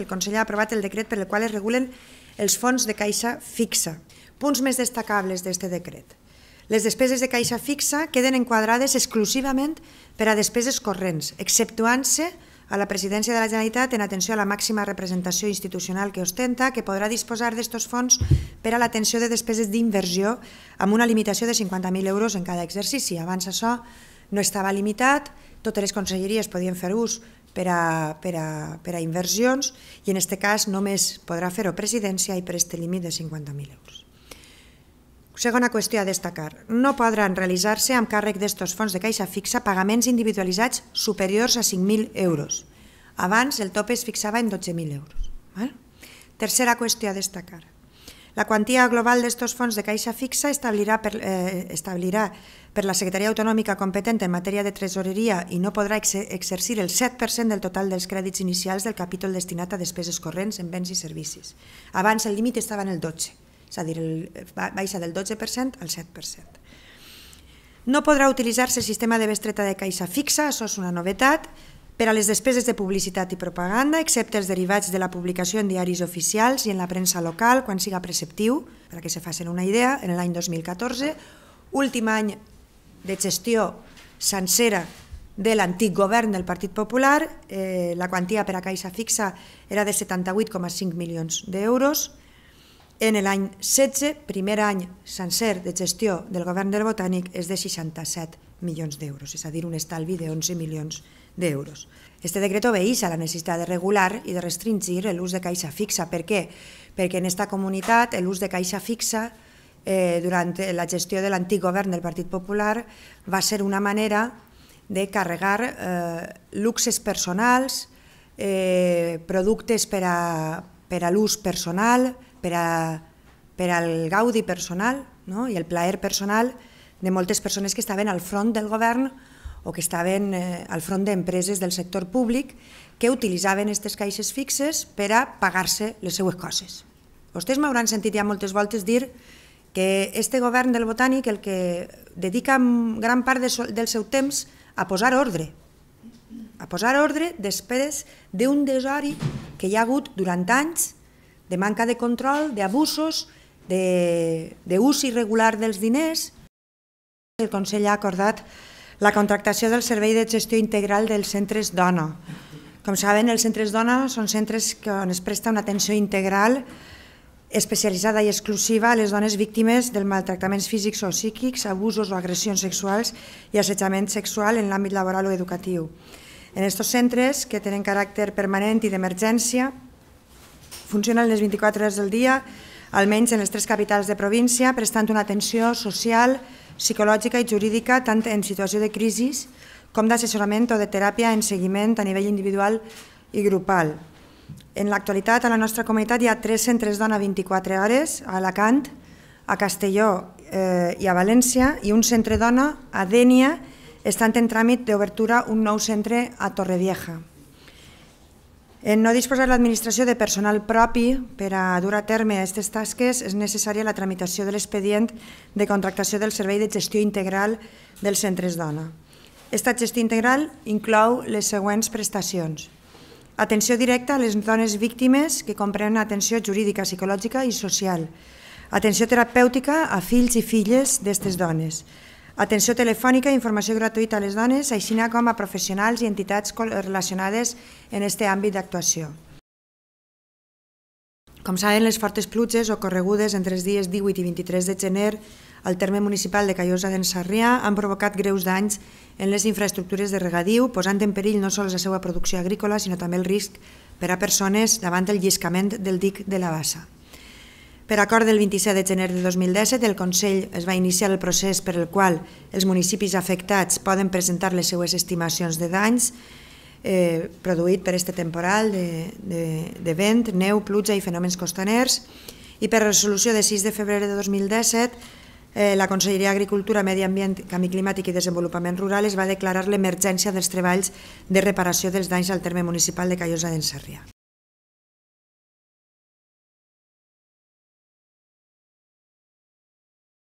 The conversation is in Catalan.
El Consell ha aprovat el decret per el qual es regulen els fons de caixa fixa. Punts més destacables d'aquest decret. Les despeses de caixa fixa queden enquadrades exclusivament per a despeses corrents, exceptuant-se a la presidència de la Generalitat en atenció a la màxima representació institucional que ostenta, que podrà disposar d'estos fons per a l'atenció de despeses d'inversió amb una limitació de 50.000 euros en cada exercici. Abans això no estava limitat totes les conselleries podien fer ús per a, per a, per a inversions i en aquest cas només podrà fer-ho presidència i per este límit de 50.000 euros. Segona qüestió a destacar. No podran realitzar-se amb càrrec d'estos fons de caixa fixa pagaments individualitzats superiors a 5.000 euros. Abans el top es fixava en 12.000 euros. Val? Tercera qüestió a destacar. La quantia global d'estos fons de caixa fixa establirà per, eh, establirà per la Secretaria Autonòmica competent en matèria de tresoreria i no podrà exercir el 7% del total dels crèdits inicials del capítol destinat a despeses corrents en béns i servicis. Abans el límit estava en el 12%, és a dir, el, baixa del 12% al 7%. No podrà utilitzar-se el sistema de bestreta de caixa fixa, això és una novetat, per a les despeses de publicitat i propaganda, excepte els derivats de la publicació en diaris oficials i en la premsa local quan siga preceptiu, per a que se facin una idea, en l'any 2014, últim any de gestió sencera de l'antic govern del Partit Popular, eh, la quantia per a caixa fixa era de 78,5 milions d'euros, en l'any 16, primer any sencer de gestió del govern del Botànic, és de 67 milions d'euros, és a dir, un estalvi de 11 milions d'euros. Este decret obeix a la necessitat de regular i de restringir l'ús de caixa fixa. Per què? Perquè en esta comunitat l'ús de caixa fixa eh, durant la gestió de l'antic govern del Partit Popular va ser una manera de carregar eh, luxes personals, eh, productes per a, per a l'ús personal, per, a, per al gaudi personal no? i el plaer personal de moltes persones que estaven al front del govern o que estaven eh, al front d'empreses del sector públic que utilitzaven aquestes caixes fixes per a pagar-se les seues coses. Vostès m'hauran sentit ja moltes voltes dir que este govern del Botànic el que dedica gran part de so, del seu temps a posar ordre, a posar ordre després d'un desori que hi ha hagut durant anys de manca de control, d'abusos, d'ús irregular dels diners. El Consell ha acordat la contractació del Servei de Gestió Integral dels Centres Dona. Com saben, els centres dona són centres on es presta una atenció integral especialitzada i exclusiva a les dones víctimes del maltractaments físics o psíquics, abusos o agressions sexuals i assetjament sexual en l'àmbit laboral o educatiu. En aquests centres, que tenen caràcter permanent i d'emergència, funcionen les 24 hores del dia, almenys en les tres capitals de província, prestant una atenció social, psicològica i jurídica tant en situació de crisi com d'assessorament o de teràpia en seguiment a nivell individual i grupal. En l'actualitat, a la nostra comunitat hi ha tres centres dona 24 hores, a Alacant, a Castelló eh, i a València, i un centre dona a Dènia, estant en tràmit d'obertura un nou centre a Torrevieja. En eh, no disposar l'administració de personal propi per a dur a terme aquestes tasques és necessària la tramitació de l'expedient de contractació del Servei de Gestió Integral dels Centres Dona. Aquesta gestió integral inclou les següents prestacions. Atenció directa a les dones víctimes que comprenen atenció jurídica, psicològica i social. Atenció terapèutica a fills i filles d'aquestes dones. Atenció telefònica i informació gratuïta a les dones, així com a professionals i entitats relacionades en aquest àmbit d'actuació. Com saben, les fortes o ocorregudes entre els dies 18 i 23 de gener al terme municipal de Callosa d'en Sarrià han provocat greus danys en les infraestructures de regadiu, posant en perill no sols la seva producció agrícola, sinó també el risc per a persones davant el lliscament del dic de la bassa. Per acord del 27 de gener de 2017, el Consell es va iniciar el procés per el qual els municipis afectats poden presentar les seues estimacions de danys eh, produït per aquest temporal de, de, de vent, neu, pluja i fenòmens costaners i per resolució de 6 de febrer de 2017 eh, la Conselleria d'Agricultura, Medi Ambient, Canvi Climàtic i Desenvolupament Rural es va declarar l'emergència dels treballs de reparació dels danys al terme municipal de Callosa d'en Sarrià.